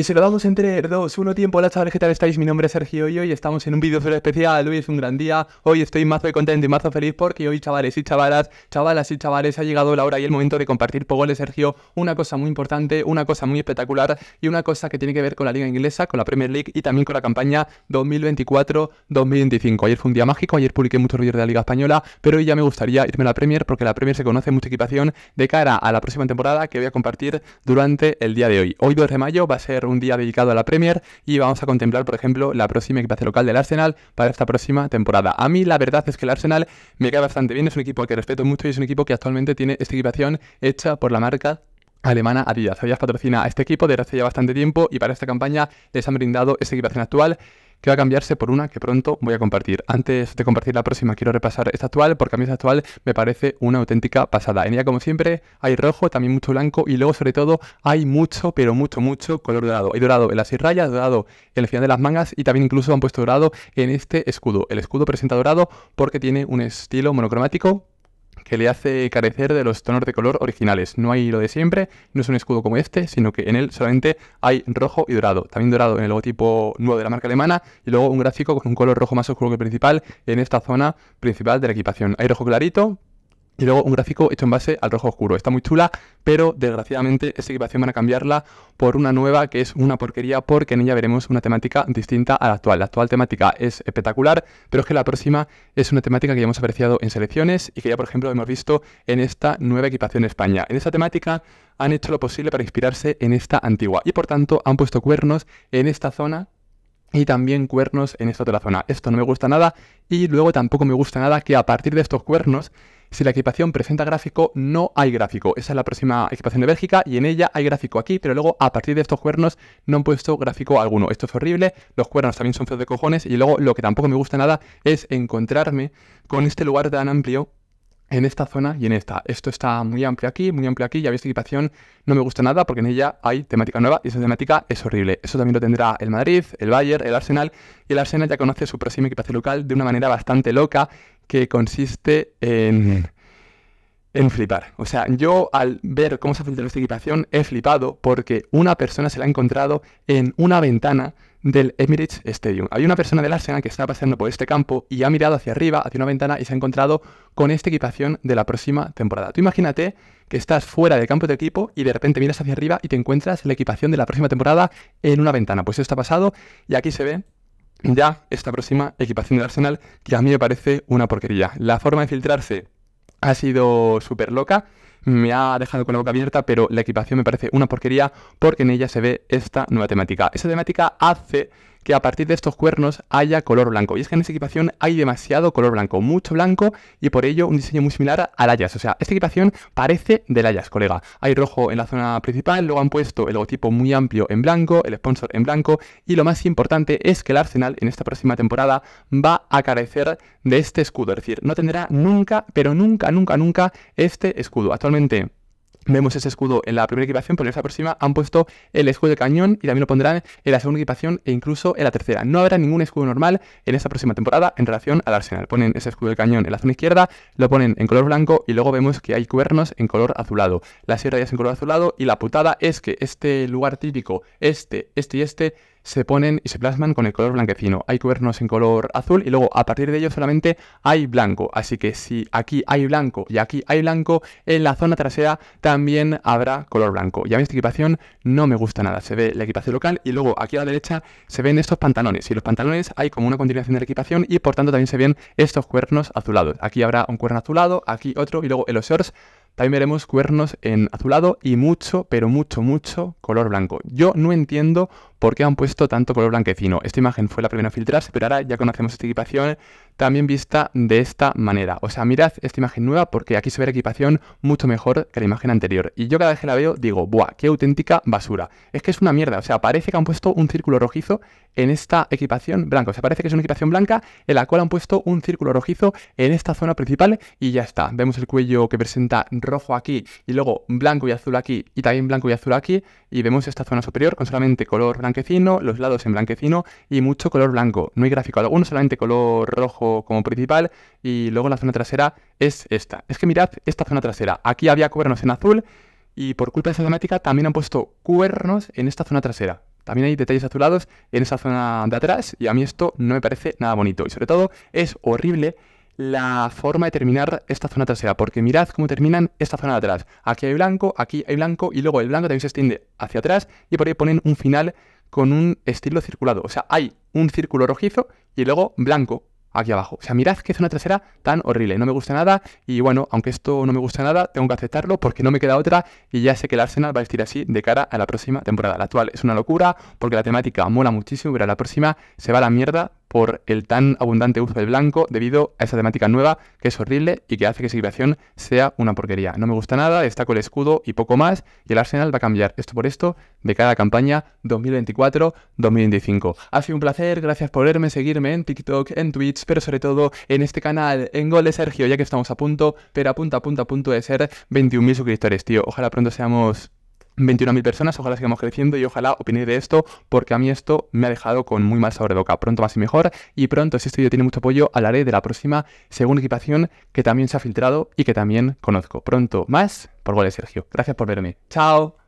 Y se lo damos entre dos uno tiempo. Hola chavales, ¿qué tal estáis? Mi nombre es Sergio y hoy estamos en un vídeo especial. Hoy es un gran día. Hoy estoy más de contento y mazo feliz porque hoy, chavales y chavalas, chavalas y chavales, ha llegado la hora y el momento de compartir por de Sergio una cosa muy importante, una cosa muy espectacular y una cosa que tiene que ver con la Liga Inglesa, con la Premier League y también con la campaña 2024-2025. Ayer fue un día mágico, ayer publiqué muchos vídeos de la Liga Española, pero hoy ya me gustaría irme a la Premier porque la Premier se conoce mucha equipación de cara a la próxima temporada que voy a compartir durante el día de hoy. Hoy 2 de mayo va a ser un día dedicado a la Premier y vamos a contemplar, por ejemplo, la próxima equipación local del Arsenal para esta próxima temporada. A mí la verdad es que el Arsenal me cae bastante bien, es un equipo al que respeto mucho y es un equipo que actualmente tiene esta equipación hecha por la marca alemana Adidas. Adidas patrocina a este equipo desde hace ya bastante tiempo y para esta campaña les han brindado esta equipación actual que va a cambiarse por una que pronto voy a compartir. Antes de compartir la próxima, quiero repasar esta actual, porque a mí esta actual me parece una auténtica pasada. En ella, como siempre, hay rojo, también mucho blanco y luego, sobre todo, hay mucho, pero mucho, mucho color dorado. Hay dorado en las seis rayas, dorado en el final de las mangas y también incluso han puesto dorado en este escudo. El escudo presenta dorado porque tiene un estilo monocromático que le hace carecer de los tonos de color originales. No hay lo de siempre, no es un escudo como este, sino que en él solamente hay rojo y dorado. También dorado en el logotipo nuevo de la marca alemana y luego un gráfico con un color rojo más oscuro que el principal en esta zona principal de la equipación. Hay rojo clarito, y luego un gráfico hecho en base al rojo oscuro. Está muy chula, pero desgraciadamente esta equipación van a cambiarla por una nueva que es una porquería porque en ella veremos una temática distinta a la actual. La actual temática es espectacular, pero es que la próxima es una temática que ya hemos apreciado en selecciones y que ya por ejemplo hemos visto en esta nueva equipación de España. En esa temática han hecho lo posible para inspirarse en esta antigua y por tanto han puesto cuernos en esta zona y también cuernos en esta otra zona. Esto no me gusta nada y luego tampoco me gusta nada que a partir de estos cuernos, si la equipación presenta gráfico, no hay gráfico. Esa es la próxima equipación de Bélgica y en ella hay gráfico aquí, pero luego a partir de estos cuernos no han puesto gráfico alguno. Esto es horrible, los cuernos también son feos de cojones y luego lo que tampoco me gusta nada es encontrarme con este lugar tan amplio en esta zona y en esta. Esto está muy amplio aquí, muy amplio aquí. Ya veis, equipación no me gusta nada porque en ella hay temática nueva y esa temática es horrible. Eso también lo tendrá el Madrid, el Bayern, el Arsenal. Y el Arsenal ya conoce su próxima equipación local de una manera bastante loca que consiste en... En flipar. O sea, yo al ver cómo se ha filtrado esta equipación he flipado porque una persona se la ha encontrado en una ventana del Emirates Stadium. Hay una persona del Arsenal que está paseando por este campo y ha mirado hacia arriba, hacia una ventana y se ha encontrado con esta equipación de la próxima temporada. Tú imagínate que estás fuera del campo de equipo y de repente miras hacia arriba y te encuentras la equipación de la próxima temporada en una ventana. Pues esto está pasado y aquí se ve ya esta próxima equipación del Arsenal que a mí me parece una porquería. La forma de filtrarse ha sido súper loca me ha dejado con la boca abierta, pero la equipación me parece una porquería porque en ella se ve esta nueva temática. esa temática hace que a partir de estos cuernos haya color blanco. Y es que en esta equipación hay demasiado color blanco, mucho blanco y por ello un diseño muy similar al Ayas. O sea, esta equipación parece del Ayas, colega. Hay rojo en la zona principal, luego han puesto el logotipo muy amplio en blanco, el sponsor en blanco y lo más importante es que el Arsenal en esta próxima temporada va a carecer de este escudo. Es decir, no tendrá nunca, pero nunca, nunca, nunca este escudo. Actualmente Vemos ese escudo en la primera equipación, pero en esta próxima han puesto el escudo de cañón y también lo pondrán en la segunda equipación e incluso en la tercera. No habrá ningún escudo normal en esta próxima temporada en relación al Arsenal. Ponen ese escudo de cañón en la zona izquierda, lo ponen en color blanco y luego vemos que hay cuernos en color azulado. La sierra ya es en color azulado y la putada es que este lugar típico, este, este y este, se ponen y se plasman con el color blanquecino. Hay cuernos en color azul y luego a partir de ello solamente hay blanco. Así que si aquí hay blanco y aquí hay blanco, en la zona trasera también habrá color blanco. Y a mí esta equipación no me gusta nada. Se ve la equipación local y luego aquí a la derecha se ven estos pantalones. Y los pantalones hay como una continuación de la equipación y por tanto también se ven estos cuernos azulados. Aquí habrá un cuerno azulado, aquí otro y luego el los shorts también veremos cuernos en azulado y mucho, pero mucho, mucho color blanco. Yo no entiendo por qué han puesto tanto color blanquecino. Esta imagen fue la primera a filtrarse, pero ahora ya conocemos esta equipación, también vista de esta manera. O sea, mirad esta imagen nueva porque aquí se ve la equipación mucho mejor que la imagen anterior. Y yo cada vez que la veo digo, ¡buah! ¡Qué auténtica basura! Es que es una mierda. O sea, parece que han puesto un círculo rojizo en esta equipación blanca. O sea, parece que es una equipación blanca en la cual han puesto un círculo rojizo en esta zona principal y ya está. Vemos el cuello que presenta rojo aquí y luego blanco y azul aquí y también blanco y azul aquí y vemos esta zona superior con solamente color blanquecino, los lados en blanquecino y mucho color blanco. No hay gráfico alguno, solamente color rojo como, principal y luego la zona trasera es esta. Es que mirad esta zona trasera. Aquí había cuernos en azul y por culpa de esa temática también han puesto cuernos en esta zona trasera. También hay detalles azulados en esa zona de atrás y a mí esto no me parece nada bonito. Y sobre todo es horrible la forma de terminar esta zona trasera, porque mirad cómo terminan esta zona de atrás. Aquí hay blanco, aquí hay blanco y luego el blanco también se extiende hacia atrás y por ahí ponen un final con un estilo circulado. O sea, hay un círculo rojizo y luego blanco, aquí abajo. O sea, mirad que zona trasera tan horrible, no me gusta nada y bueno, aunque esto no me gusta nada, tengo que aceptarlo porque no me queda otra y ya sé que el Arsenal va a vestir así de cara a la próxima temporada. La actual es una locura porque la temática mola muchísimo, pero la próxima se va a la mierda por el tan abundante uso del blanco debido a esa temática nueva que es horrible y que hace que su creación sea una porquería. No me gusta nada, destaco el escudo y poco más, y el Arsenal va a cambiar esto por esto de cada campaña 2024-2025. Ha sido un placer, gracias por verme, seguirme en TikTok, en Twitch, pero sobre todo en este canal, en Gol de Sergio, ya que estamos a punto, pero a punto, a punto, a punto de ser 21.000 suscriptores, tío. Ojalá pronto seamos 21.000 personas, ojalá sigamos creciendo y ojalá opinéis de esto, porque a mí esto me ha dejado con muy mal sabor de boca. Pronto más y mejor, y pronto, si este vídeo tiene mucho apoyo, hablaré de la próxima segunda equipación que también se ha filtrado y que también conozco. Pronto más por goles, Sergio. Gracias por verme. ¡Chao!